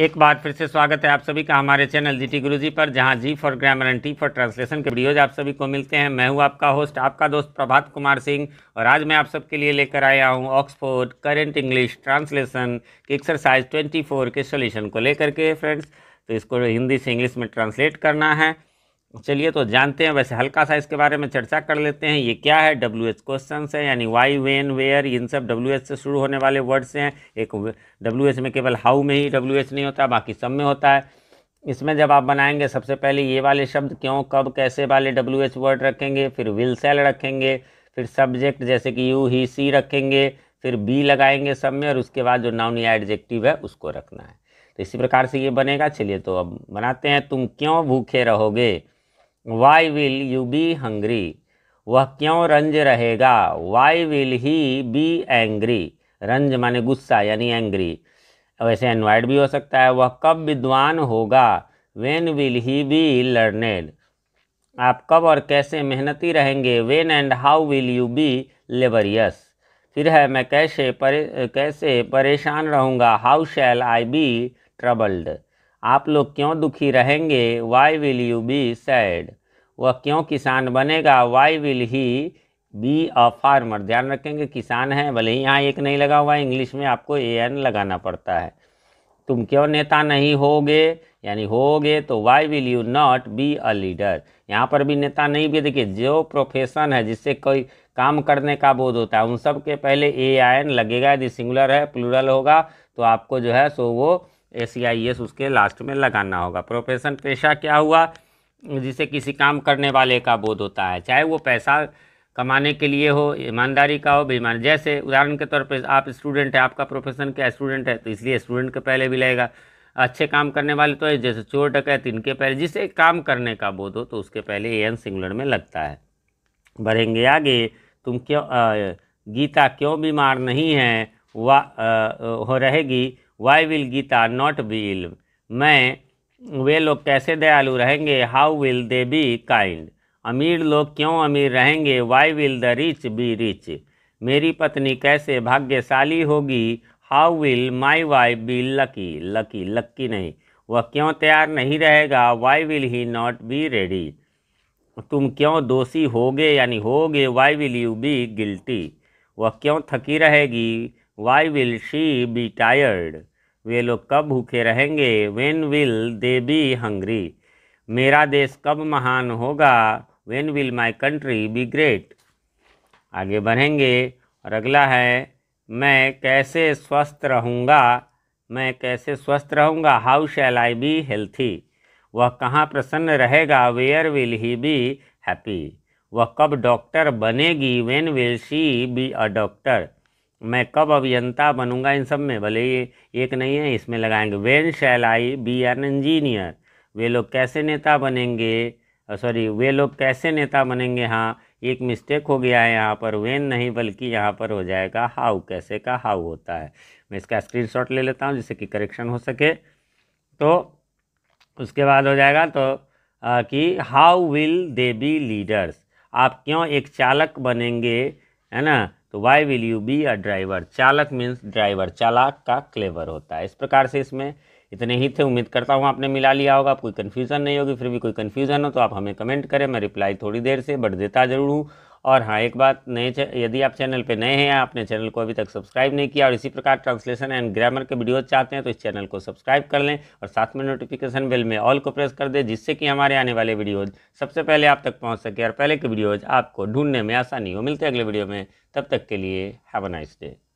एक बार फिर से स्वागत है आप सभी का हमारे चैनल जी टी जी पर जहां G for grammar and T for translation के वीडियोज आप सभी को मिलते हैं मैं हूं आपका होस्ट आपका दोस्त प्रभात कुमार सिंह और आज मैं आप सबके लिए लेकर आया हूं ऑक्सफोर्ड करेंट इंग्लिश ट्रांसलेशन की एक्सरसाइज फोर के सोल्यूशन को लेकर के फ्रेंड्स तो इसको हिंदी से इंग्लिश में ट्रांसलेट करना है चलिए तो जानते हैं वैसे हल्का सा इसके बारे में चर्चा कर लेते हैं ये क्या है डब्ल्यू एच क्वेश्चन है यानी वाई वेन वेयर इन सब डब्ल्यू एच से शुरू होने वाले वर्ड्स हैं एक डब्ल्यू एच में केवल हाउ में ही डब्ल्यू एच नहीं होता बाकी सब में होता है इसमें जब आप बनाएंगे सबसे पहले ये वाले शब्द क्यों कब कैसे वाले डब्ल्यू एच वर्ड रखेंगे फिर विल सेल रखेंगे फिर सब्जेक्ट जैसे कि यू ही सी रखेंगे फिर बी लगाएंगे सब में और उसके बाद जो नाउन या एडजेक्टिव है उसको रखना है तो इसी प्रकार से ये बनेगा चलिए तो अब बनाते हैं तुम क्यों भूखे रहोगे why will you be hungry वह क्यों रंज रहेगा why will he be angry रंज माने गुस्सा यानी एंग्री वैसे एनवाइड भी हो सकता है वह कब विद्वान होगा when will he be learned आप कब और कैसे मेहनती रहेंगे when and how will you be laborious फिर है मैं कैसे परे कैसे परेशान रहूँगा how shall I be troubled आप लोग क्यों दुखी रहेंगे why will you be sad वह क्यों किसान बनेगा why will he be a farmer ध्यान रखेंगे किसान हैं भले ही यहाँ एक नहीं लगा हुआ इंग्लिश में आपको ए एन लगाना पड़ता है तुम क्यों नेता नहीं होगे यानी होगे तो why will you not be a leader यहाँ पर भी नेता नहीं भी देखिए जो प्रोफेशन है जिससे कोई काम करने का बोध होता है उन सब के पहले ए आई एन लगेगा यदि सिंगुलर है प्लूरल होगा तो आपको जो है सो वो ए सी आई एस उसके लास्ट में लगाना होगा प्रोफेशन पेशा क्या हुआ जिसे किसी काम करने वाले का बोध होता है चाहे वो पैसा कमाने के लिए हो ईमानदारी का हो बेईमान जैसे उदाहरण के तौर पर आप स्टूडेंट हैं आपका प्रोफेशन क्या स्टूडेंट है तो इसलिए स्टूडेंट के पहले भी लगेगा अच्छे काम करने वाले तो जैसे चोर डकैत इनके पहले जिसे काम करने का बोध हो तो उसके पहले ए एन सिंगुलर में लगता है बढ़ेंगे आगे तुम क्यों आ, गीता क्यों बीमार नहीं है वह हो रहेगी why will Gita not be ill मैं वे लोग कैसे दयालु रहेंगे how will they be kind अमीर लोग क्यों अमीर रहेंगे why will the rich be rich मेरी पत्नी कैसे भाग्यशाली होगी how will my wife be lucky lucky lucky नहीं वह क्यों तैयार नहीं रहेगा why will he not be ready तुम क्यों दोषी होगे यानी होगे why will you be guilty वह क्यों थकी रहेगी why will she be tired वे लोग कब भूखे रहेंगे when will they be hungry मेरा देश कब महान होगा when will my country be great आगे बढ़ेंगे और अगला है मैं कैसे स्वस्थ रहूँगा मैं कैसे स्वस्थ रहूँगा how shall I be healthy वह कहाँ प्रसन्न रहेगा where will he be happy वह कब डॉक्टर बनेगी when will she be a doctor मैं कब अभियंता बनूंगा इन सब में भले ये एक नहीं है इसमें लगाएंगे when shall I be an engineer वे लोग कैसे नेता बनेंगे सॉरी वे लोग कैसे नेता बनेंगे हाँ एक मिस्टेक हो गया है यहाँ पर वेन नहीं बल्कि यहाँ पर हो जाएगा हाउ कैसे का हाउ होता है मैं इसका स्क्रीन ले लेता हूँ जिससे कि करेक्शन हो सके तो उसके बाद हो जाएगा तो आ, कि how will they be leaders आप क्यों एक चालक बनेंगे है ना तो why will you be a driver चालक मीन्स ड्राइवर चालाक का क्लेवर होता है इस प्रकार से इसमें इतने ही थे उम्मीद करता हूँ आपने मिला लिया होगा कोई कन्फ्यूज़न नहीं होगी फिर भी कोई कन्फ्यूज़न हो तो आप हमें कमेंट करें मैं रिप्लाई थोड़ी देर से बट देता ज़रूर हूँ और हाँ एक बात नए यदि आप चैनल पर नए हैं आपने चैनल को अभी तक सब्सक्राइब नहीं किया और इसी प्रकार ट्रांसलेशन एंड ग्रामर के वीडियोज चाहते हैं तो इस चैनल को सब्सक्राइब कर लें और साथ में नोटिफिकेशन बेल में ऑल को प्रेस कर दें जिससे कि हमारे आने वाले वीडियोज सबसे पहले आप तक पहुँच सके और पहले के वीडियोज आपको ढूंढने में आसानी हो मिलते अगले वीडियो में तब तक के लिए हैव अ नाइस डे